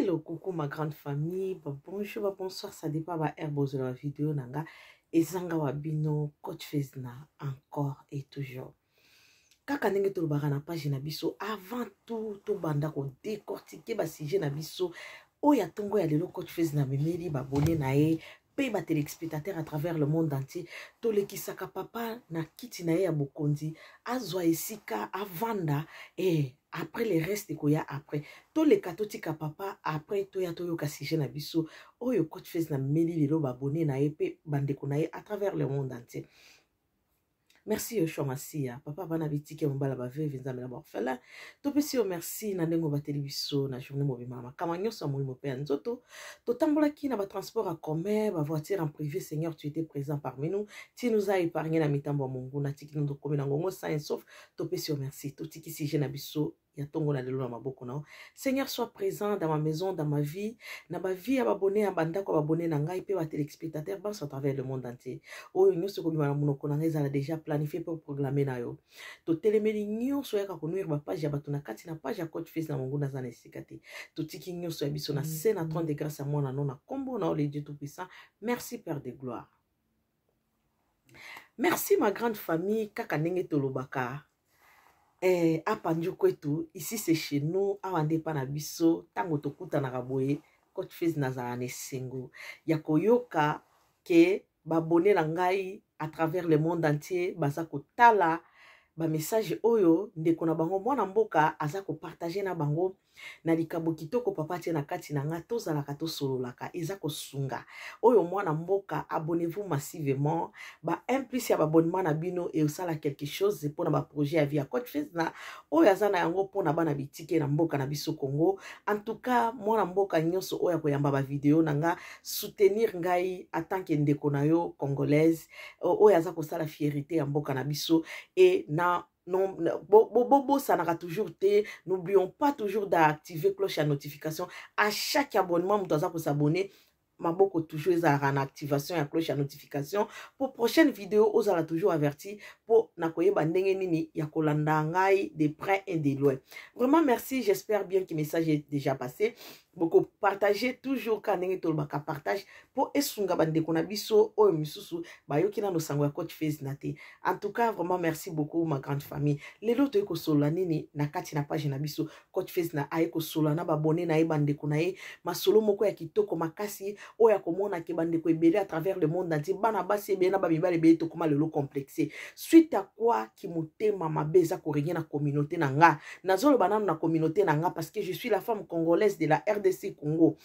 hello coucou ma grande famille babonjour babonsoir ça dépend baher bozwela bavideo na nga ezanga wa bino coach face na encore et toujours kaka ndenge tolobaka na page na biso avant tout tobanda kodécortike basujet na biso oyo atongo ya lelo coach face na memeli babone na ye mpe batelespectateur à travers le monde entier tolekisaka papa na kiti na ye ya bokonzi azwa esika avanda e après le reste ekoya après toleka totika papa après toya toyoka sujet na biso oyo coach face na meli lelo babone na ye mpe bandeko na ye à travers le monde entier merci yoshua Massia. papa bana mbala Bave Vinza Borfella. na baorphelin topesi yo merci na ndenge ba biso na journée mobima na makambo sa ya molimo mpe To nzoto ki na a ya ba voiture en privé seigneur tu étais présent parmi nous ti nous a épargne na mitambo ya monguna tiki no komi na ngongo sain sauf topesi yo merci totikisi si na biso Seigneur, sois présent dans ma maison, dans ma vie, dans ma vie, à m'abonner, à banda, à m'abonner, à ngai, à téléspectateurs, à travers le monde entier. Oh, nous, ce que nous avons déjà planifié pour programmer, na yo. To telemeli, nous, soya, ka konuir, ma page, abatona, kati, na page, à coach, fils, na mongo, na zane, sikati. To tiki, nous, soya, biso, na mm. scène, à 30 de grâce à moi, na non, na combo, na le Dieu Tout-Puissant. Merci, Père de gloire. Merci, ma grande famille, kaka nenge bakar. eh, apanju kwetu ici c'est chez nous awa nde epa na biso ntango tokutanaka boye coach fis nazala na esengo ya koyoka ke babone na ngai à travers le monde entier baza kotala bamessage oyo ndeko na bango mwana mboka aza kopartage na bango na likambo kitoko papa tie na kati na nga tozalaka tosololaka eza kosunga oyo mwana mboka abonnez-vous massivement ba implice ya babonnement na bino eosala quelque chose mpona baprojet ya vie ya coachface na oyo aza na yango mpona bana bitike na mboka na biso congo en tout cas mwana mboka nyonso oyo akoyamba bavideo na nga soutenir ngai atanke ndeko na yo congolaise oyo aza kosala fierité ya mboka na biso e na non bobo bo, ça n'aura toujours été n'oublions pas toujours d'activer cloche à notification à chaque abonnement nous doit pour s'abonner toujours à en activation la cloche à notification pour prochaine vidéo, vous allez toujours averti pour na koyeba ndenge nini ya de près et de loin vraiment merci j'espère bien que le message est déjà passé bokopartage toujours ka ndenge tolobaka partage mpo esunga bandeko na biso oyo misusu bayoki nano sango ya coach face na te en tout cas vraiment merci beaucoup ma grande famille lelo toyei kosolola nini na kati na page na biso coach face na aye kosolola na babone na ye bandeko na ye masolo moko ya kitoko makasi oyo akomonake bandeko ebele à travers le monde entier bana basi ebele na bamibali ebele tokoma lelo complexe suite à quoi kimotema mabe eza koregne na communauté na nga nazoloba nano na communauté na nga parce que je suis la femme congolaise de la r rdc congo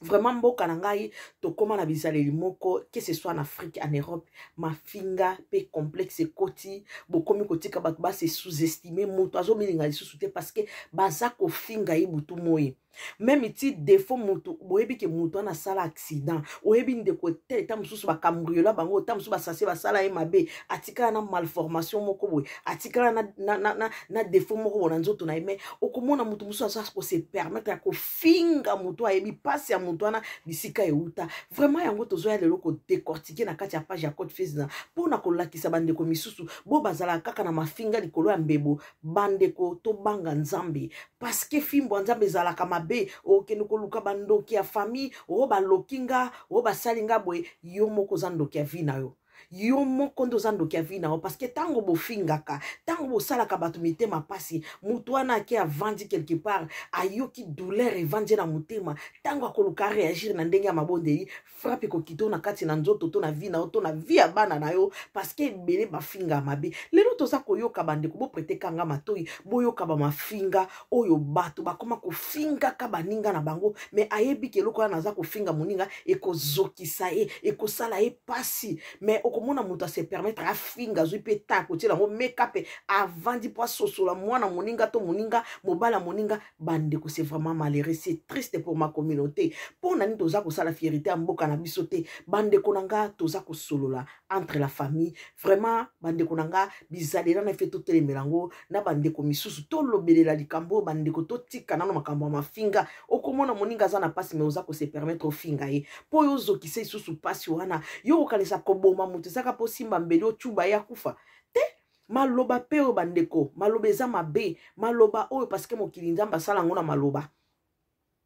vraiment mboka na ngai tokóma na bizaleli moko ke ce soit en afrique en europe mafinga mpe complexe ekoti bokomi kotika bato base sous-estime moto azomilinga lisusu te parce que baza kofinga ye butu moi meme ti defo moto boyebi ke moto wana asala accident oyebi ndeko te eta mosusu bakambriola bango eta mosusu basasie basala ye mabe atikala na malformation moko boye atikala na, na, na, na, na defo moko boye na nzoto na ye me okomona moto mosusu aza kose permettre ya kofinga moto ayebi mpasi ya moto wana bisika euta vraiment yango tozoya lelo kodecortike na kati ya page ya code facebook mpona kolakisa bandeko misusu bo bazalaka kaka na mafinga likolo ya mbebo bandeko tobanga nzambe parceke fimbo ya nzambe ezalaka mabe mabe okende koluka bandoki ya famille oyo baloki nga oyo basali nga boye yo moko oza ndoki ya vi na yo yo moko nde oza ndoki ya vi na yo parceke ntango bofingaka ntango bosalaka bato mitema mpasi motu wana ake avandi quelque part ayoki douleur evandi na motema ntango akoluka areagir na ndenge ya mabondeli frappe ekokito na kati na nzoto to na vi na yo to na vi ya bana na yo parceke ebele bafinga ya mabe lelo toza koyoka bandeko bopretekanga matoi boyoka bamafinga oyo bato bakoma kofingaka baninga na bango me ayebi ke eloko wana aza kofinga moninga ekozokisa ye ekosala ye mpasi me okomona moto ase permettre afinga azwi mpe ta kotiela yango meka mpe avandi mpo asosola mwana moninga to moninga mobala moninga bandeko c'est vraiment malheureux c'est triste pour ma communauté mpo na nini toza kosala fierité ya mboka na biso te bandeko na nga toza kosolola entre la famille vraiment bandeko na nga bizalela na efe totelemela yango na bandeko misusu tolobelela likambo oyo bandeko totika nano makambo ya mafinga okomona moninga aza na mpasi me oza kose permettre ofinga ye mpo oyo ozokisa lisusu mpasi wana yo kokanisa koboma moto ezaka posimba mbeli ocuba ye akufa te maloba mpe oyo bandeko maloba eza mabe maloba oyo parceke mokili nzambe asala yango na maloba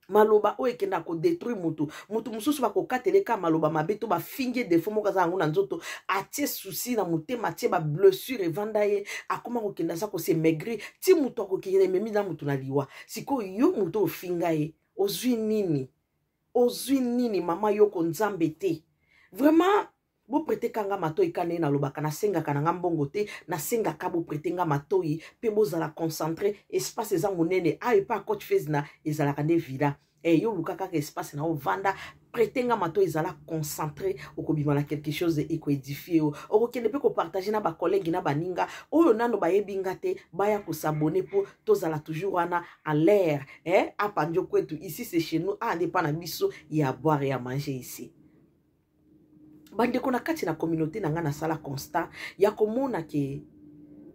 maloba oyo ekenda kodetruire motu motu mosusu bakokatela kaka maloba mabe to bafingi defo moko aza yango na nzoto atie susi na motema atie bablessure evanda ye akóma kokenda aza kosemaigri ti motu akokenda ememi na motu na liwa sikoyo yo motu ofinga ye ozwi nini ozwi nini mama yoko nzambe te vraiment boprete nga matoi ka nde nalobaka nasengaka na nga mbongo te nasengaka boprete nga matoi mpe bozala concentre espace eza monene ayo mpe acoach face na ezalaka nde vila e yo luka kaka espace na ovanda prete nga matoi ezala concentre okobima na quelque chose ekoedifie yo okokende mpe kopartage na bakolege na baninga oyo nano bayebi nga te baya kosabone mpo tozala toujours wana a l'air e eh? apa ndio kwetu isi se chez nous ande mpa na biso ya boire ya mange isi bandeko na kati na communauté na nga nasala constat ya komona ke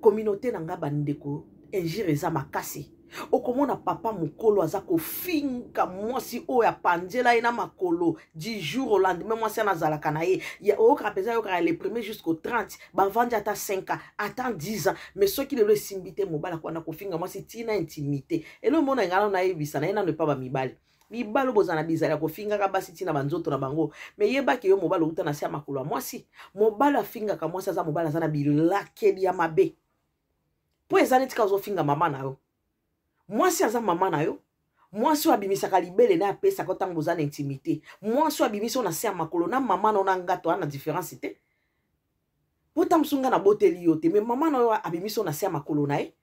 communauté na nga bandeko injure eza makasi okomona papa mokolo aza kofinga mwasi oyo apanzela ye na makolo du jour au lendemain mwasi ana azalaka na ye oyokaka mpenza ayokaka le premier jusqu'au 30 bavandi ata 5 ans ata 10 ans mais soki lelo esimbi te mobala kwana kofinga mwasi ntina intimité eloo mona engana nayebisa na ye nano epa bamibale mibali bozala na bizali ya kofingaka basi ntina banzoto na bango me yebaki yo mobali outa na se ya makolo ya mwasi mobali afingaka mwasi aza mobali aza na bilakeli ya mabe mpo eza neti ka ozofinga mama na yo mwasi aza mama na yo mwasi oyo abimisaka libele na apesaka ntango oza na intimité mwasi oyo abimisi oyo na se ya makolo na mama na yo na ngato wana na différence te mpo ntango so nga naboteli yo te me mama na yo abimisi oyo na se ya makolo na ye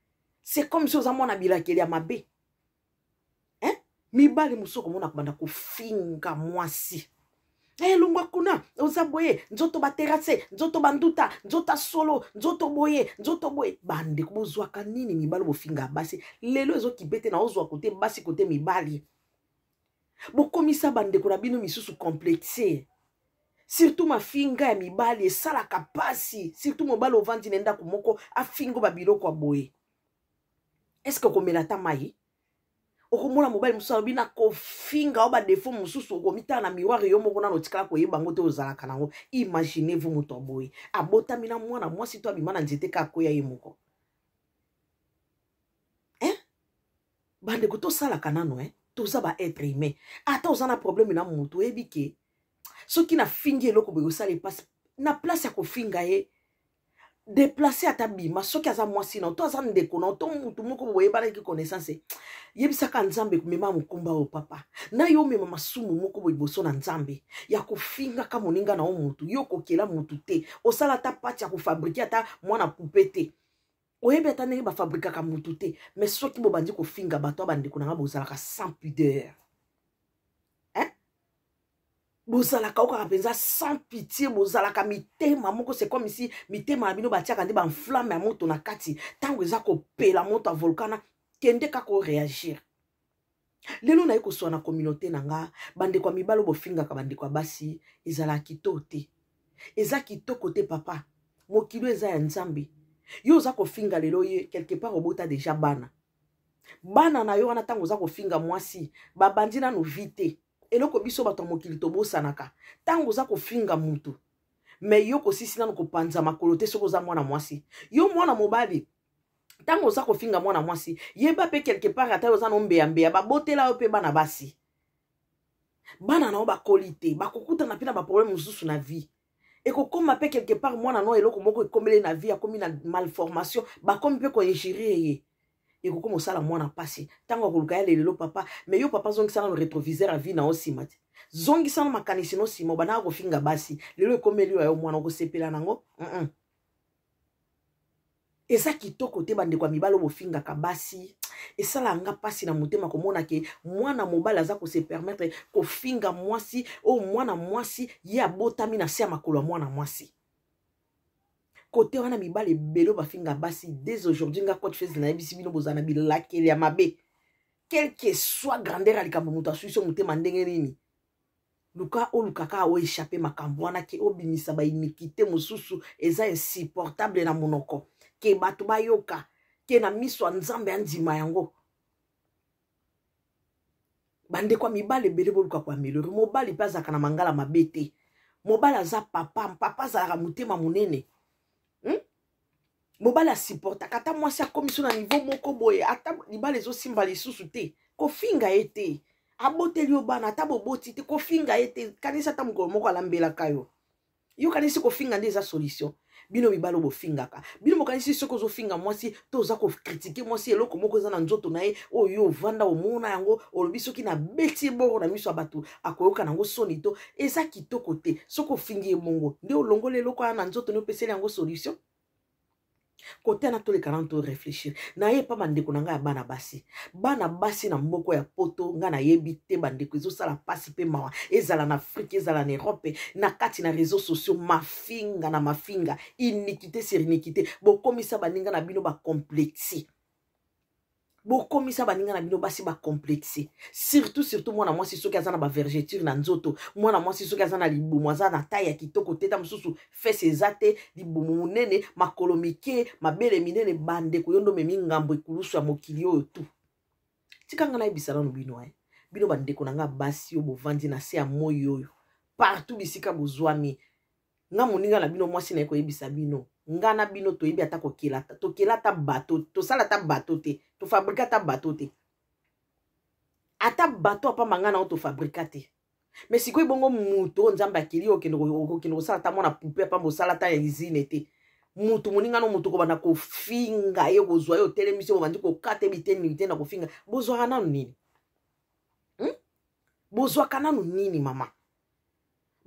c'est comme si oza mwana bilakeli ya mabe mibali mosusu okomona kobanda kofinga mwasi elongwa eh, kuna oza boye nzoto baterase nzoto banduta nzoto solo nzoto boye nzoto boye bandeko bozwaka nini mibali bofinga basi lelo ezokibe te na ozwa kote basi kote mibali bokomisa bandeko na bino misusu komplexe surtout mafinga ya mibali esalaka pasi surtout mobali ovandi na ndako moko afingo babiloko ya boye estce okomela ta mai okomona mobali mosusu alobi na kofinga o badefo mosusu okomitala na miware yo moko nano otikala koyeba ngo te ozalaka nango imagine vu moto aboye abotami na mwana mwasi to abima na nzete kaka koya ye moko eh? bandeko tosalaka nano eh? toza baetre humain ata oza na probleme na moto oyebi ke soki nafingi eloko boye osala epasi na place ya kofinga ye deplace ata bima soki aza mwasi na to aza ndeko na to mutu moko boyebanaki connaissance yebisaka nzambe komema mokumba oyo oh, papa na yo omema masumu moko boye liboso na nzambe ya kofingaka moninga na oh, yo mutu yo kokela mutu te osala ata pati ya kofabrike ata mwana pupe te oyebi ata ndenge bafabrikaka mutu te mais soki bobandi kofinga bato ya bandeko na nga bozalaka sans pudeur bozalaka okaka mpenza sans pitié bozalaka mitema moko c'est comme si mitema na bino batiaka nde banflamme ya moto na kati ntango eza kopela moto ya volkana kende kaka oréagir lelo naye kosuwa na kominauté na nga bandeko ya mibali bofingaka bandeko ya basi ezalaka kitoko te eza kitoko te papa mokilo eza ya nzambe yo oza kofinga lelo ye quelque part obota deja bana bana na yo wana ntango oza kofinga mwasi babandi nano vi te eloko biso bato ya mokili tobosanaka ntango oza kofinga motu me yo kosisi nano kopanza makolo te soki oza mwana mwasi yo mwana mobali ntango oza kofinga mwana mwasi yeba mpe quelque part ata oza no mbeyambeya babotela yo mpe bana basi bana na yo bakoli te bakokutana mpe na baproblème mosusu na vie ekokóma mpe quelque part mwana no eloko moko ekomeli na vie akomi na malformation bakomi mpe koingérie ye ekokoma osala mwana mpasi ntango akoluka ya lelelo papa me yo papa zongisa nano retroviseur avi na osima te zongisa na makanisi na osima obandaka kofinga basi lelo ekomeli oyo yo mwana okosepela nango mm -mm. eza kitoko te bandeko ya mibali oyo bofingaka basi esalanga mpasi na motema komona ke mwana mobali aza kose permettre kofinga mwasi oyo mwana mwasi ye abotami na se ya makolo ya mwana mwasi kote wana mibali ebele bafinga basi dès aujourd'hui nga coach fes nayebisi bino bozala na bilakeli ya mabe quelque soit grandeur ya likambo moto asilisi motema ndenge nini luka olukaka aoéchappe makambo wana ke obimisa bainiquité mosusu eza insupportable na monoko ke bato bayoka ke na miso ya nzambe andima yango bandeko ya mibali ebele boluka kwa amelori mobali mpe azalaka na mangala mabe te mobali aza papa papa azalaka motema monene Hmm? mobali asupportaka ata mwasi akomiso na niveau moko boye ata libala ezosimba lisusu te kofinga ye te aboteli yo bana ata boboti te kofinga ye te kanisi ata mokolo moko alambelaka yo yo kanisi kofinga nde eza solution bino mibali bofingaka bino mokanisi soki ozofinga mwasi to oza kokritike mwasi eloko moko eza na nzoto na ye oyo ovanda omona yango olobi soki nabeti eboro na miso ya bato akoyoka nango soni to eza kitoko te soki ofingi ebongo nde olongoli eloko wana na nzoto ne opeseli yango solution kotana toleka na to réfléchir nayebi mpa bandeko na ngai ya bana basi bana basi na mboko ya poto ngai nayebi te bandeko ezosala mpasi mpe mawa ezala na afrike ezala na europe na kati na réseau sociaux mafinga na mafinga iniquité sur iniquité bokomisa baninga na bino bacomplexi bokomisa baninga na bino basi bacomplexe surtout surtout mwana mwasi soki aza na bavergeture na nzoto mwana mwasi soki aza na libumu aza na tai ya kitoko te ta mosusu fese eza te libumu monene makolo mike mabele minene bandeko yo ndomemi ngambo ekulusu ya mokili oyo tu tikanga nayebisa nano bino e bino bandeko na nga basi oyo bovandi na se ya moi oyo partout bisika bozwami nga moninga na bino mwasi naye koyebisa bino nga na bino toyebi ata kokela tokela ata bato tosala ata bato te tofabrike ata bato te ata bato apamba nga nango tofabrika te me sikoyo bongo motu oyo nzambe akeli okende kosala ata mwana pupe apamba osala ata ya izine te motu moningano motu kobanda kofinga ye kozwa ye otelemisi bobandi kokata ye biteni biteni na kofinga bozwaka nanu nini hmm? bozwaka nanu nini mama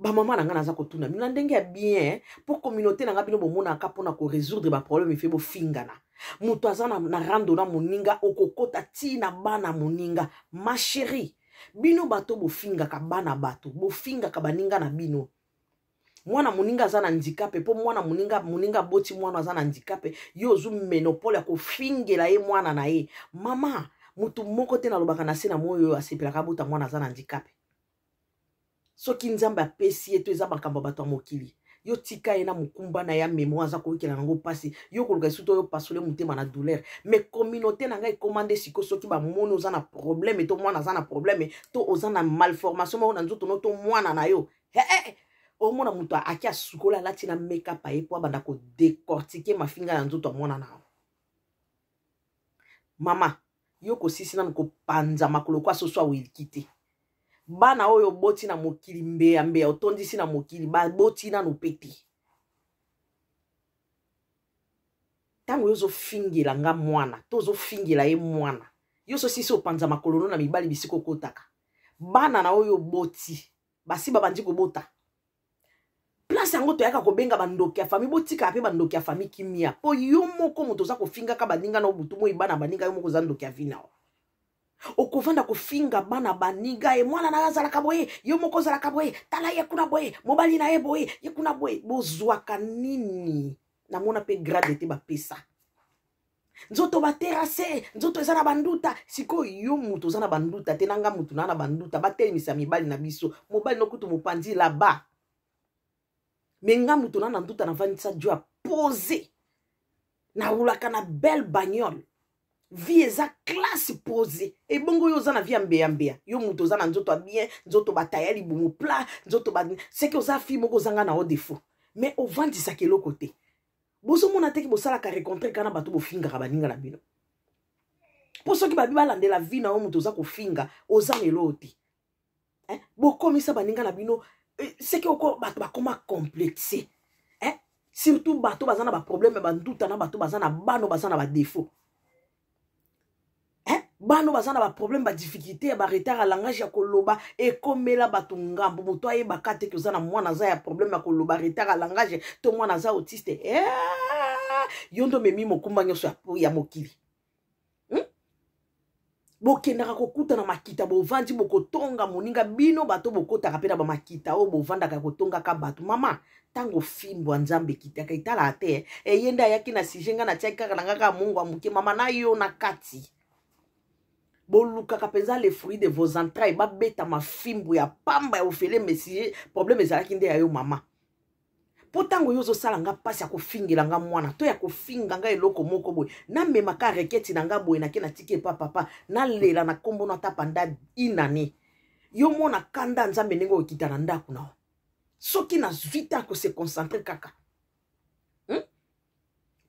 bamama na ngai naza kotuna bino na ndenge ya bien mpo communauté na ngai bino bomonaka mpona koresoudre baproblème efe bofingana moto aza na, na rando na moninga okokota ntina bana moninga ma chéri bino bato bofingaka bana bato bofingaka baninga na bino mwana moninga aza na ndikape mpo mwana moninga moninga aboti mwana aza na ndikape ye ozwi menopole ya kofingela ye mwana na ye mama motu moko te nalobaka na se na moyo oyo asepelaka bota mwana aza na ndikape soki nzambe apesi ye to eza makambo ya bato ya mokili yo tika ye na mokumba na ye amemo aza koyokela nango mpasi yo koluka esu to oyopasole motema na douleur me communauté na ngai ekoma nde sikoyo soki bamoni oza na probleme to mwana aza na probleme to oza na malformation moko na nzoto no to mwana na yo hey, hey. omona moto aki asukoli alati na mekapa ye mpo abanda kodekortike mafinga na nzoto ya mwana na yo mama yo kosisi nanu kopanza makolo ko asoso aweliki te bana oyo oboti na mokili mbeya mbeya otondisi na mokili baboti nano mpe te ntango yo ozofingela nga mwana to ozofingela ye mwana yo so sisi opanza makolono na mibali bisika okotaka bana na oyo oboti basi babandi kobota place yango toyaka kobenga bandoki ya fami botikala mpe bandoki ya fami kimia mpo yo moko moto oza kofingaka baninga na obutu moi bana baninga yo moko oza ndoki ya vi nawa okovanda kofinga bana baniga ye mwana na ye azalaka boye yo moko ozalaka boye tala ye kuna boye mobali na ye boye ye kuna boye bozwaka nini namona mpe grade te bapesa nzoto baterase nzoto eza na banduta sikoyo yo moto oza na banduta te nanga motu naa na banduta batelemisa mibali na biso mobali nokutu mopanzi laba me nga moto naa na nduta navandisa dio apose nawulaka na belle bagnole vie eza klase pose ebongo oyo oza na vie ya mbeya mbeya yo moto oza na nzoto ya bien nzoto bataya libumu pla nzoto ba... seke oza fi moko ozanga na yo defo me ovandisaka eloko te bozomona teke bosalaka rencontre kana bato bofingaka baninga na bino mpo soki babi balandela vi na yo moto oza kofinga oza na eloo te eh? bokomisa baninga na bino eh, seke oko bato bakoma complexe eh? surtout bato baza na baprobleme banduta na bato baza na bano baza na badefo bano baza na baproblème badifficulté ya baretard ya langage ya koloba ekomela bato ngambo moto ayebaka te ke oza na mwana aza ya problème ya koloba retard ya langage to mwana aza autiste eh, yo nde omemi mokumba nyonso ya mokili hmm? bokendaka kokutana makita bovandi bokotonga moninga bino bato bokotaka mpe na bamakita oyo bovandaka kotongaka bato mama ntango fimbwa nzambe ekitaka etalaka te eh. eye nde ayaki na sije nga natiaki kaka na ngaka ya mongo ya moke mama na yo na kati bolukaka mpenza le fruit de vos entrailles babeta mafimbu ya pamba ya ofele mesie probleme ezalaki nde ya yo mama mpo ntango yo ozosala nga mpasi ya kofingela nga mwana to ya kofinga nga eloko moko boye namemaka reketi na nga boye nake natiki epa papa nalela na nkombo na ata panda inani yo mona kanda nzambe ndenge okita na ndako nao soki nazwi ta kose concentre kaka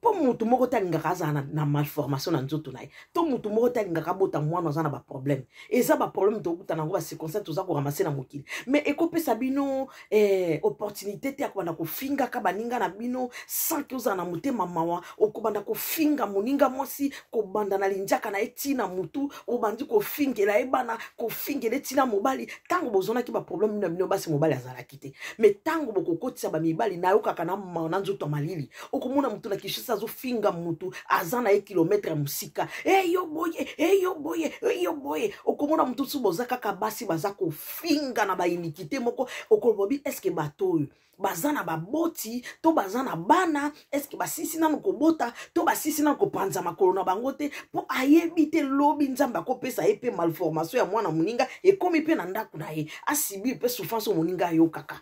mpo motu moko te alingaka aza na malformation na nzoto na ye to motu moko te alingaka abota mwana aza na baproblème eza baproblème tokokutana yango bacirconstance toza koramase na mokili mais ekopesa bino eh, opportunité te ya kobanda kofingaka baninga na bino sans ke ozala na motema mawa okobanda kofinga moninga mwasi kobanda na lindiaka na ye ntina motu obandi kofingela ye bana kofingela ye ntina mobali ntango bozonaki baproblème bino na bino basi mobali azalaki te mais ntango bokokotisa bamibali nayokaka na nzoto ya malili okomona motu na kishisa mosusu azofinga motu aza na ye kilometre mosika eyo eh, boye eyo eh, boye eyo eh, boye okomona motu mosusu boza kaka basi baza kofinga na bainiquité moko okolobobi eske bato oyo baza na baboti to baza na bana eske basisi nanu kobota to basisi nanu kopanza makolo na bango te mpo ayebi te lobi nzambe akopesa ye mpe malformation ya mwana moninga ekomi mpe na ndako na ye asibiri mpe souffrance oyo moninga ayokaka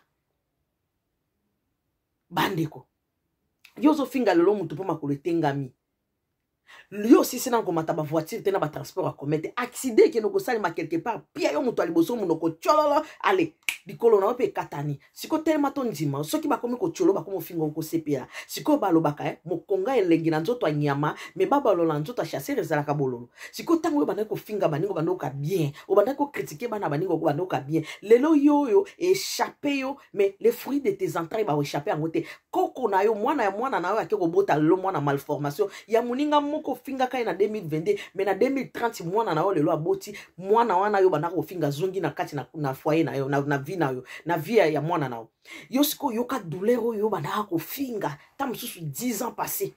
bandeko yo ozofinga lelo motu mpo makolo etengami yo aussi sena komata bavoitire te na batransport ya commun te accident ekende kosalema quelque part pia yo moto ya liboso monoko tyololo ale likolo na yo mpe ekatani sikoyo telema to ndima soki bakomi kotyolo bakomi ofinga okosepela sikoyo balobaka eh, mokonga elengi na nzoto ya nyama me babalola na nzoto ya chasseur ezalaka bololo sikoyo ntango oyo bandaki kofinga baningo bandaki koka bien obandaki kokritike bana baningo oko bandaki koka bien lelo yo oyo echappe yo me le fruit de tes entrailles baoechappe yango te koko na yo mwana ya mwana na yo ake kobota lelo mwana malformation ya moninga moko ofingaka ye na 2022 me na 2030 mwana na yo lelo aboti mwana wana yo bandaka kofinga zongi na kati na, na foyer na yo na, na vie na yo na vie ya, ya mwana na yo yo sikoyo yoka douleur oyo yo bandaka kofinga ta mosusu 10 ans passé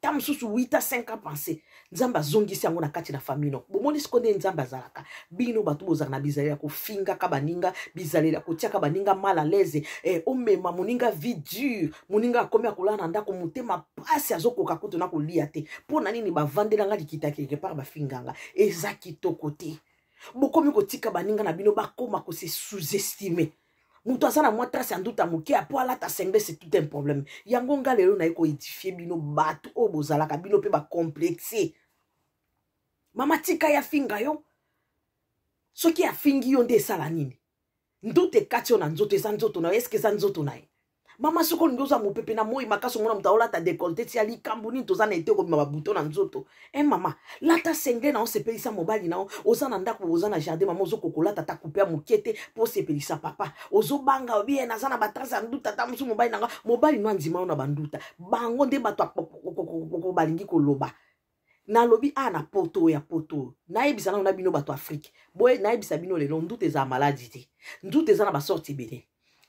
ta mosusu 8 a 5 ans passé nzambe azongisi yango na kati na famille no bomoni siko nde nzambe azalaka bino bato bozala na bizaleli ya kofingaka baninga bizaleli ya kotiaka baninga mal à l'aise eh, omema moninga vie dure moninga akomi akolala na ndako motema mpasi azokoka kutu na kolia te mpo na nini bavandelanga likita quelque part bafinganga eza kitoko te bokomi kotika baninga na bino bakoma kose sous-estime moto aza na mwa trace ya nduta moke apo alata sembe c'est tout un problème yango nga lelo naye koedifie bino bato oyo bozalaka bino mpe bakomplexe mama tika ye afinga yo soki afingi yo nde esala nini ndoto ekati yo na nzoto eza nzoto na yo eske eza nzoto na ye mama soko olingi ozwa mopepe na moi makasi omona moto aolata dekolte ti ya likambo nini toza na ete okobima babuto na nzoto e mama lata sengle na osepelisa mobali na yo oza na ndako oza na jardin mama ozokokolata ta kupe ya moke te mpo osepelisa papa ozobanga bie eh, naza na batrace ya nduta ta mosu mobali nanga mobali no andima yo na banduta bango nde bato balingi koloba nalobi a ah, na poto ya poto nayebisa nano na bino bato afrike boye nayebisa bino lelo nduta eza maladi te nduta eza na basorte ebele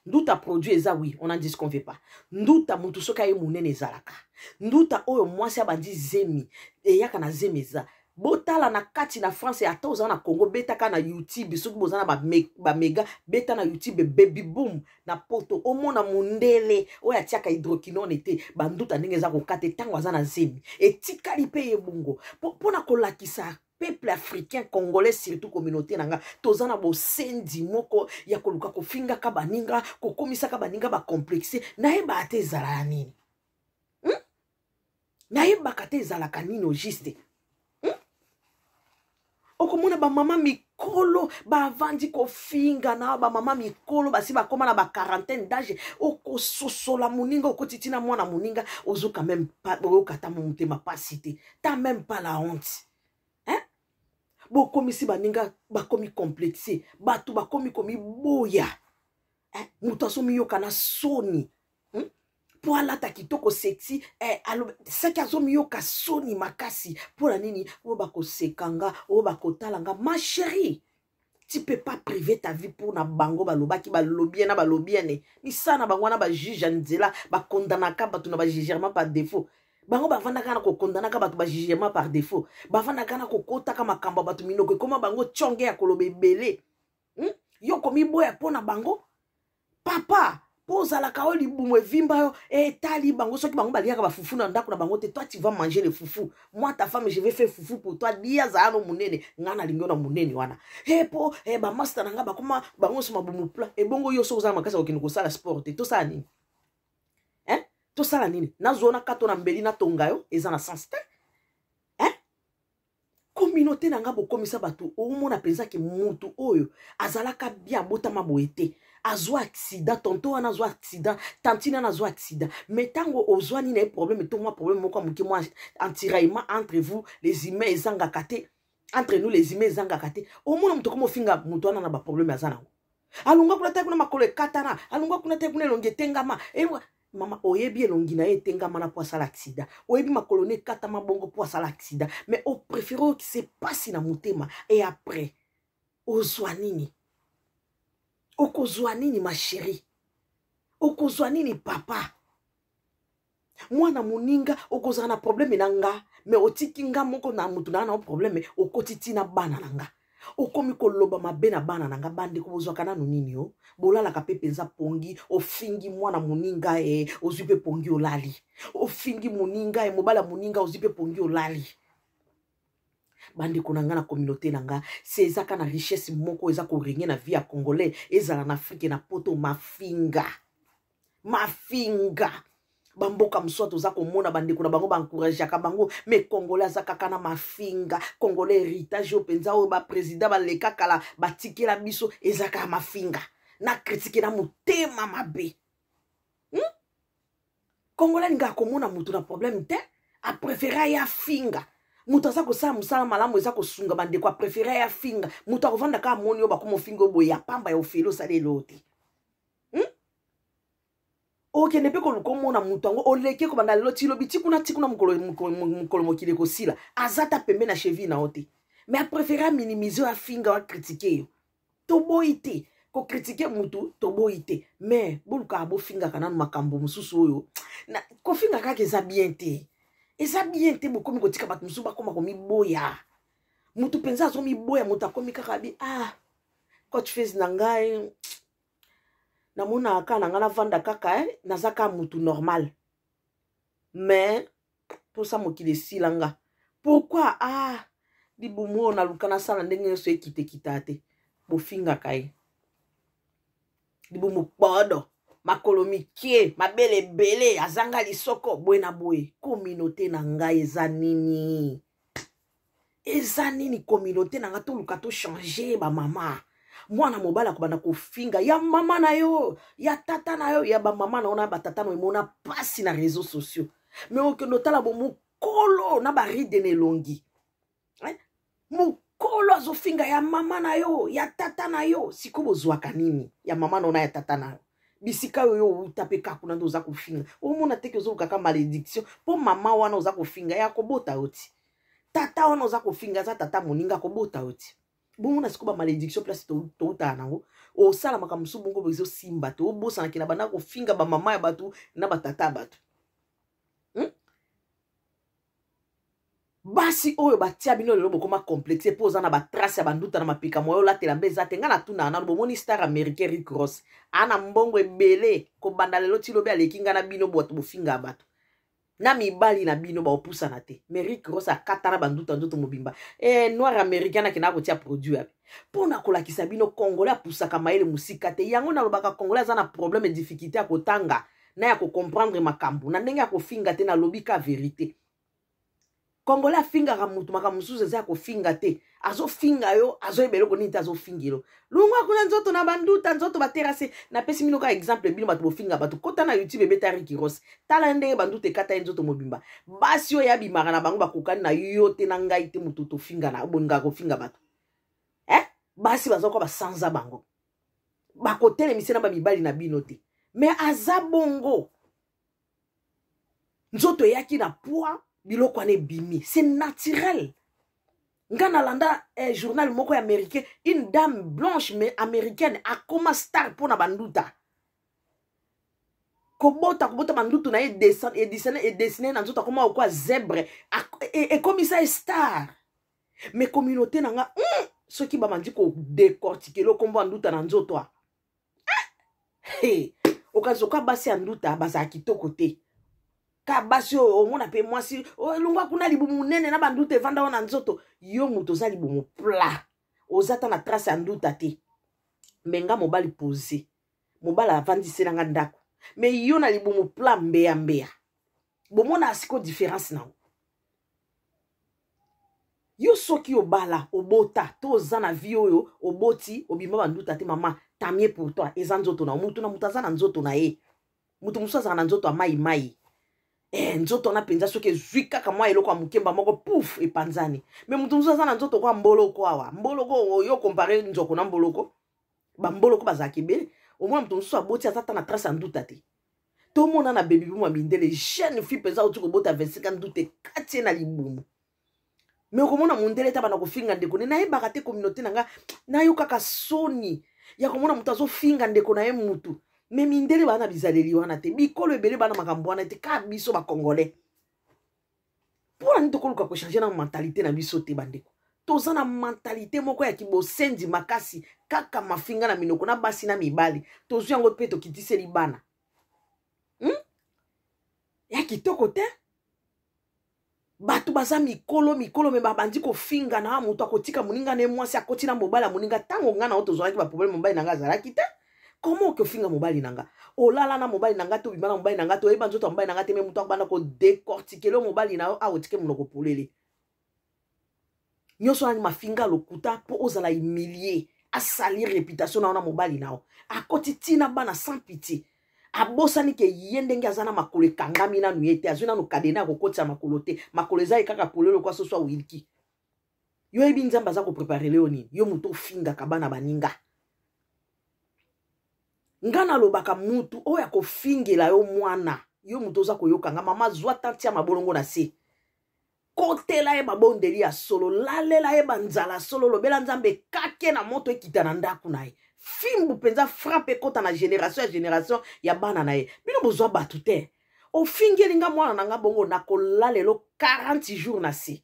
nduta produit eza wi on a dit ce qu'on veut pas nduta mutu soki aye monene ezalaka nduta oyo mwasi abandi zemi eyaka na zemi eza botala na kati na france ata oza na congo betaka na youtube soki boza na bamega beta na youtube baby boom na poto omona mondele oyo atiaka hydrokinone te banduta ndenge eza kokate ntango aza na zemi etikali mpe ye bongo mpona kolakisa peuple africain congolais surtout communauté na nga toza na bosendi moko ya koluka kofingaka baninga kokomisaka baninga bacomplexe nayebaka te ezala ya nini hmm? nayebaka te ezalaka nini au juste hmm? okomona bamama mikolo bavandi kofinga na bamama mikolo basi bakóma na baquarantaine d'age okososola moninga okoti ntina mwana moninga ozoka meme pa oyoka ta motema pasi te ta meme pas la honte bokomisi baninga bakomi komplexe bato bakomi komiboya eh, moto azomiyoka na soni hmm? mpo alata kitoko sexi eh, soki azomiyoka soni makasi mpona nini oyo bakosekanga oyo bakotalanga ma sheri tu peux pas priver ta vie mpona bango balobaki balobie na balobie ne misala na bango wana bajuge ya nzela bakondanaka bato na bajugerement par défaut bango bavandaka na kokondanaka bato bajugema par défaut bavandaka na kokotaka makambo ya bato minoko ekoma bango tshonge ya koloba ebele hmm? yo komiboya mpo na bango papa mpo ozalaka oyo libumu evimba yo etali bango soki bango baliaka bafufu na ndako na bango te toi tu vas manger le fufu moi ta femme je vais faire fufu pour toi lia zala no monene ngai nalingi yo na monene wana e mpo e bamasta na ngai bakoma bango nso mabumu plan ebongo yo so ozala makasi akokende kosala sport te tosala nini tosala nini nazwa na kato na mbeli natonga yo eza na sens te kominauté na nga bokomisa bato omona mpenza ke motu oyo azalaka bia abotama boye te azwa accident tonto wana azwa accident tantine wana azwa accident me ntango ozwa nini ye problème to mwa problème moko ya moke mwa entiraillement entre vous les humains ezangaka te entre nous les humains ezangaka te omona moto komi ofinga moto wana na baproblème aza nango alongwa kuna te kuna makolo ekatana alongwa kuna te kuna elongi etengama mama oyebi elongi na ye etengama na po asala aksida oyebi makolo na ekatama bongo po asala aksida me opréfere oyokisa epasi na motema e apres ozwa nini okozwa nini masheri okozwa nini papa mwana moninga okozala na probleme na nga me otiki nga moko na motu na nga na yo probleme okoti ntina bana na nga okomi koloba mabe na bana na nga bandeko bozwaka nanu nini o bolalaka mpe mpenza pongi ofingi mwana moninga e ozwi mpe pongi olali ofingi moninga e mobali ya moninga ozwi mpe pongi olali bandeko na nga na kominauté na nga se eza ka na richesse moko eza korenye na vie ya congolais ezala na afrike na poto mafinga mafinga bamboka mosusu toza komona bandeko na bango baencourageaka bango me kongola aza kaka na mafinga kongola héritage oyo mpenza oyo baprésida baleka kala batikela biso eza kaka mafinga na kritike na motema mabe hmm? kongola alingaka komona motu na probleme te apréféré aya finga moto aza kosala mosala malamu eza kosunga bandeko apréféré aya finga moto akovanda kaka moni oyo bakoma ofinga oyo boye ya pamba ya ofeli osala eloo te okende mpe komona moto yango oleki kobanda lelo ti lobi tikuna tikuna mokolo mokili ekosila aza ta pembe na cheville na yo te me apréféré aminimise oyo afinga oyo akritike yo toboyi te kokritike mutu toboyi te me bolukaka bofingaka nano makambo mosusu oyo kofinga kaka eza bien te eza bien te bokomi kotika bato mosusu bakoma komiboya mutu mpenza azomiboya moto akomi kaka bi ah coach face na ngai namonaka kaka na ngai navanda kaka eh? naza kaka motu normal me mposa mokili esila nga pourkui ah libumu oyo naluka nasala ndenge nyonso ekitekita te bofingaka ye libumu kpodo makolo mikie mabele ebele azanga lisoko boye na boye kominote na ngai eza nini eza nini kominote na ngai toluka tochange bamama mwana mobali akobanda kofinga ya mama na yo ya tata na yo ya bamama na yo na batata na yo emona mpasi na réseau sociaux me okende otala bo mokolo na baride na elongi eh? mokolo azofinga ya mama na yo ya tata na yo sikoyo bozwaka nini ya mama na yo na ya tata na yo bisika oyo outa mpe kaka kuna nde oza kofinga omona teke ozolukaka malédiction mpo mama wana oza kofinga ya kobota yo ti tata wana oza kofinga aza tata moninga akobota yo ti bongo oh, oh, na sikoyo bamalédiction place toutala nango osala makambo mosusu bongo ezosimba te obosana ke na banda kofinga bamama ya bato na batata ya bato basi oyo batia bino lelo bokoma complexe mpo oza na batrace ya banduta na mapikamo oyo olatela mbe eza te ngai na tuna nano bomoni star américain rick ross aa ah, eh, na mbongo ebele kobanda lelo ti lobi aleki ngai na bino bato bofinga ya bato na mibali na bino baopusana te merik ros akatana banduta nzoto mobimba e, noir américain akendaka kotia produit yabe mpona kolakisa bino congolais apusaka mayele mosika te yango nalobaka congolais aza na probleme difficulté ya kotanga na ya kocomprendre makambo na ndenge ya kofinga te nalobi ka verité kongole afingaka motu makambo mosusu eza ya kofinga te azofinga yo azoyeba eloko nini te azofinga elo longwa kuna nzoto na banduta nzoto baterase napesi bino kaka exemple bino bato bofinga bato kota na youtube ebetari kiros tala ndenge banduta ekata ye nzoto mobimba basi oyo yabimaka na bango bakokani na yo te na ngai te motu tofingana oboningaka kofinga bato eh? basi bazakoka basanza bango bakotelemisa na bamibali na bino te me aza bongo nzoto eyaki na poids biloko wana ebimi c'est naturel nga nalanda eh, journal moko ya américain une dame blanche mais américaine akoma star mpo na banduta kobota kobota bandutu na ye edesine na nzoto akoma okwa zebre ekomisa e, e star mais communauté na nga mm, soki bamandi kodecortike lokombo ya nduta na nzoto a ah! hey! Eh, eh, okanisa okwa basi ya nduta bazala kitoko te ta basi oyo omona mpe mwasi olongwa kuna libumu monene na banduta evanda wana nzoto yo moto oza libumu pla oza ta na trace ya nduta te me nga mobali pose mobali avandiselanga ndako me yo na libumu pla mbeya mbeya bomona siko différence nango yo soki obala obota to oza na vie oyo oboti obima banduta te mama tamie pour toi eza nzoto na yo mutu na motu aza na nzoto na ye motu mosusu azala na nzoto ya maimai eh, nzoto wana mpenza soki ezwi kaka mwa eloko ya mokemba moko pouf epanzani me motu mosusu aza na nzoto kwa mboloko awa mboloko oyo kompare nzoko na mboloko bamboloko bazalaka ebele omona moto mosusu aboti aza ta na trace ya nduta te tomona na bebi bomo ya mindele jeune fille mpenza oti kobota 25 ndute kati ye na libumu me okomona mondele ta bana kofinga ndeko ne nayebaka te kominauté na nga nayokaka soni ya komona moto azofinga ndeko na ye mutu me mindele baa na bizaleli wana te bikolo ebele baa na makambo wana te kaka biso bacongolais mpona nini tokoluka kochange na mentalité na biso te bandeko toza na mentalité moko ya kibosenzi makasi kaka mafinga na minoko na basi na mibali tozwi yango mpe tokitiseli bana hmm? ya kitoko te bato baza mikolo mikolo me babandi kofinga na moto akotika moninga na ye mwasi akoti na mobali ya moninga ntango ngai na yo tozwaki baprobleme mobali na ngai azalaki te koma okofinga mobali na nga olala na mobali na nga te obima na mobali na nga te oyeba nzoto ya mobali na nga te me moto akobanda kodekortikele oyo mobali na yo awa otike monoko polele nyonso wana mafinga lokuta mpo ozala humilie asali reputation na yo na mobali na yo akoti ntina bana sans pitié abosani ke ye ndenge aza na makolo ekangami nanu ye te azwi nanu kadena ya kokotisa makolo te makolo eza ye kaka polele kwa soso awiliki yo yebi nzambe aza kopreparele yo nini yo moto ofingaka bana baninga nga nalobaka mutu oyo akofingela yo mwana yo moto oza koyoka nga mama zwa tanti ya mabolongo na se kotela ye babondeli ya solo lalela ye banzala solo lobela nzambe ekake na moto ekita na ndako na ye fimbu mpenza frappe ekɔta na generation ya generation ya bana na ye bino bozwa bato te ofingeli nga mwana na nga bongo nakolalelo 40 jours na se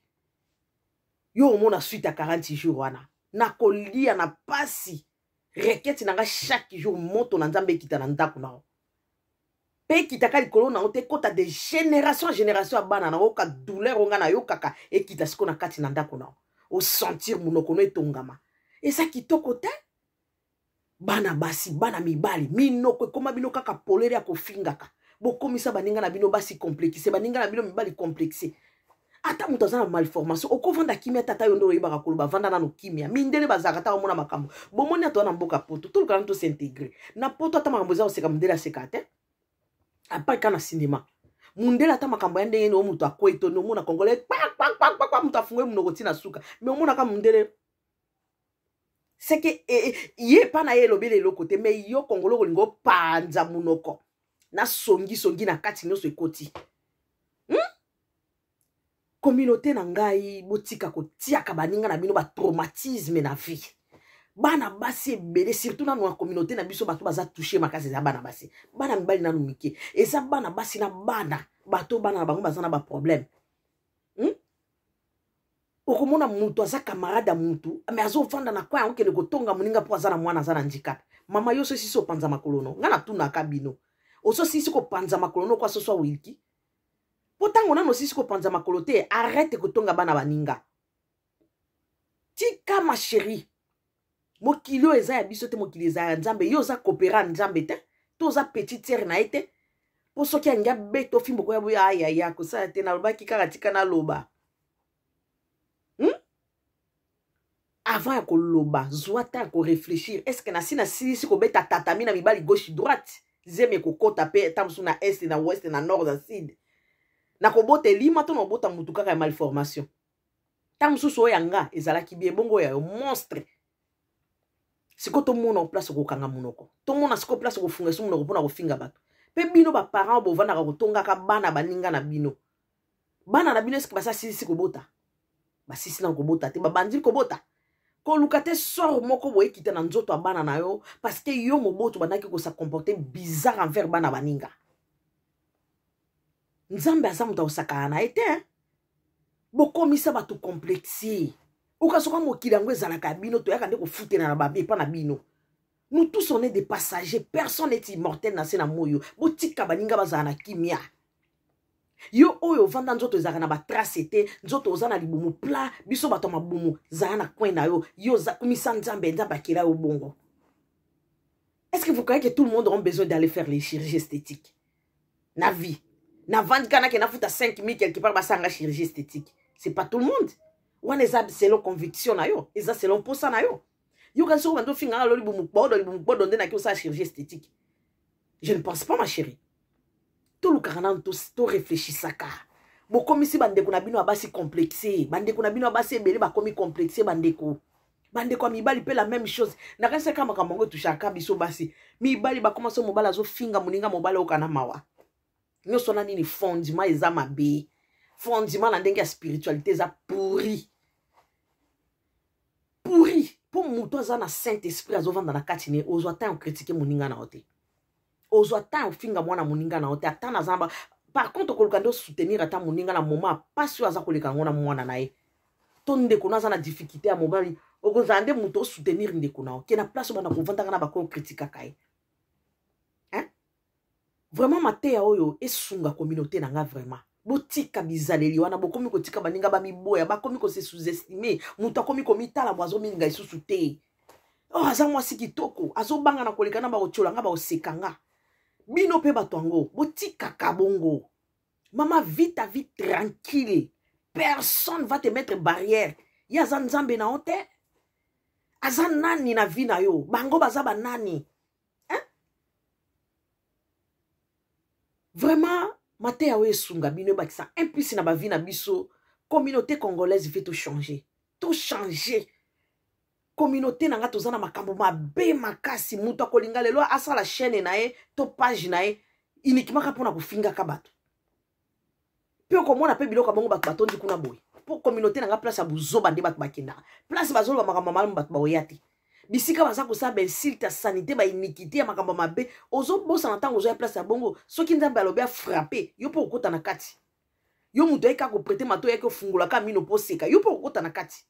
yo omona suite ya 40 jours wana nakolia na pasi rekete na nga chaque jour moto na nzambe ekita na ndako na yo mpe ekitaka likolo na yo te ekɔta de génération génération ya bana na yoka douleur onga na yokaka ekita sikoyo na kati na ndako na yo osentir monoko no etongama eza kitoko te bana basi bana mibali minoko ekóma bino kaka polele ya kofingaka bokomisa baninga na bino basi complexe baninga na bino mibali complexe ata moto aza na malformation okovanda kimia te ata yo nde oyebaka koloba vanda nano kimia mindele bazalaka ata komona makambo bomoni ato wana mboka poto tolukana to s'integre na poto ata makambo eza koseka mindele aseka te apart ka na sinema mundele ata makambo ya ndenge nio moto akwei to ni omona kongole kpakpakpakpa moto afungoli monoko ntina suka me omonaka mundele seke eh, eh, ye epa na ye elobeli eloko te me yo kongolo okolinga opanza monoko na songisongi na kati nyonso ekoti communauté na ngai botika kotiaka baninga na bino batraumatisme na vie bana basi ebele surtout nanu na communauté na biso bato baza touche makasi eza bana basi bana mibali nanu mike eza bana basi na bana bato bana na bango baza na baproblème hmm? okomona mutu aza kamarade ya mutu me azovanda na kwa akokende kotonga moninga mpo aza na mwana aza na ndikape mama yo so esisi opanza makolo no ngai natunaka bino oso esisi kopanza makolo no kwa soso awiliki mpo ntango nano osisi kopanza makolo te arrete kotonga bana baninga tika ma sheri mokili oyo eza ya biso te mokili eza ya nzambe yo oza kopera nzambe te to oza petitiere na ye te mpo soki alingi abeta ofimbo koya boyo ayaya kosala te nalobaki kaka tika naloba hmm? avant ya koloba zwa ta ya korefléchir estceke nasi nasilisi kobeta tatami na mibali gauche droite zeme kokɔta mpe ta mosusu na este na weste na nord na sud nakobota elima to nobota motu kaka ya malformation ntango mosusu oyo yanga ezalaki bie ebongo oyo yo monstre sikoyo tomona place okokanga monoko tomona sikoyo place okofunga so monoko mpona kofinga bato mpe bino baparent bovandaka kotongaka bana baninga na bino bana na bino eske basasilisi kobota basisi na kobota te babandili kobota koluka te sor moko boyekita na nzoto ya bana na yo parceke yo moboto bandaki kosa comporte bizarre envers bana baninga nzambe aza moto akosakana na ye te bokomisa bato komplexie okasoka mokili yango ezalaka bino toyaka nde kofutela na babe epa na bino nous tous on est des passagers personne n'est immortel na se na moyo botika baninga bazala na kimia yo oyo ovanda nzoto ezalaka na batrace te nzoto oza na libumu pla biso bato ya mabumu zala na coin na yo yo oza kumisa nzambe nzambe akela yo bongo est ce que vous croyez que tout le monde auront besoin d'aller faire les chirurgies esthétiques na vie na vandi kana ke nafuta 5000 quelque part basanga chirurgie esthétique c'est pas tout le monde wana eza selon conviction na yo eza selon mposa na yo yokani soki bando ofinganga lo libumu bodo libumu bodo nde naki osala chirurgie esthétique je ne pense pas ma chérie tolukaka nanu torefléchisaka bokomisi bandeko na bino ya basi complexe bandeko na bino ya basi ebele bakomi complexe bandeko bandeko ya mibali mpe la même chose nakanisaka makambo yango etushaka biso basi mibali bakomasi mobali azofinga moninga mobali oyoka na mawa nyonso na nini fondima eza mabe fondima na ndenge ya spiritualité eza pourri pourri mpo moto aza na saint esprit azovanda na kati ne ozwa tan okritike moninga na yo te ozwa tan ofinga mwana moninga na yo te ata naza na par contre okoluka nde osoutenir ata moninga na moma apasi oyo aza koleka yango na mwana na ye to ndeko na aza na difficulté ya mobali okozala nde moto osoutenir ndeko na yo ke na place oyo bana kovandaka na bakoyo kritikaka ye vraiment mateya oyo esunga communauté na nga vraiment botika bizaleli wana bokomi kotika baninga bamiboya bakomi kose sous-estime moto akomi komitala mo azomininga lisusu te o oh, aza mwasi kitoko azobanga na koleka na baotiola nga baosekanga bino mpe bato yango botikaka bongo mama vite avi tranquille personne va te mettre barrière ye aza nzambe na yo te aza nani na vi na yo bango baza banani vraiment mateya oyo esunga bino ebakisa impusi na bavi na biso communauté congolaise ve tochange tochange communauté na nga toza na makambo mabe makasi moto akolinga lelo asala chaîne na ye to page na ye uniquement kaka mpona kofingaka bato mpe okomona mpe biloko bango bato batondi kuna boye mpo communauté na nga place ya bozoba nde bato bakendaka place bazolobamaka mamalumu bato baoya te bisika baza kosala bainsulte ya sanité bainiquité ya makambo ya mabe ozobosana ntango ozwa ya place ya bongo soki nzambe alobi afrape yo mpo kokota na kati yo moto ayeka koprete mato ayeki ofungolaka mino mpo seka yo mpo kokota na kati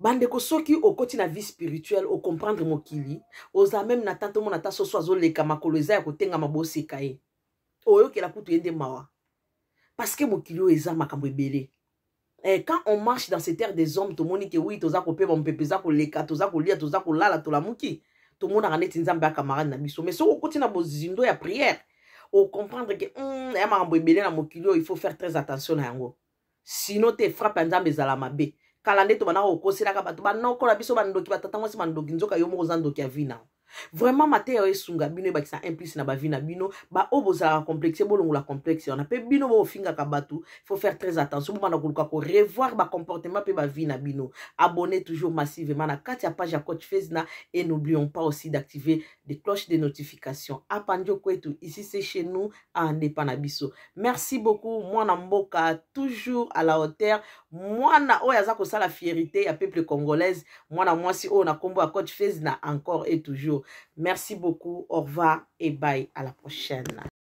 bandeko soki okoti na vie spirituelle okomprendre mokili ozala meme na ta tomona ta soso azoleka makolo eza ya kotengama boseka ye oyokela kutu ye nde mawa parceke mokili oyo eza makambo ebele eh, quand on marche dans ces terres des hommes tomoni ke oui toza kopeba mopepe eza koleka toza kolia toza kolala tolamuki tomonaka neti nzambe ya camarade na biso mais soki okoti na bozindo ya prière ocomprendre ke mm, ya makambo ebele na mokili oyo il faut faire très attention na yango sino te frappe ya nzambe ezala mabe kala nde tobandaka kokoselaka bato banokola biso bandoki batata mwasi bandoki nzoka yo moko oza ndoki ya vi nao vraiment mateya oyo esunga bino ebakisa implice na vie na bino ba bozalaka complexe e bolongola complexe On a pe bino ka batu faut faire très attention revoir ba comportement pe ba vie na bino abonnez toujours massivement na kati ya page ya coach face na et n'oublions pas aussi d'activer des cloches de notification apandio ndioko ici c'est chez nous à na biso merci beaucoup mwana mboka toujours à la hauteur mwana yaza ko fierté fierité ya peuple congolaise mwana mwasi oyo na à ya coach na encore et toujours merci beaucoup au revoir et bye à la prochaine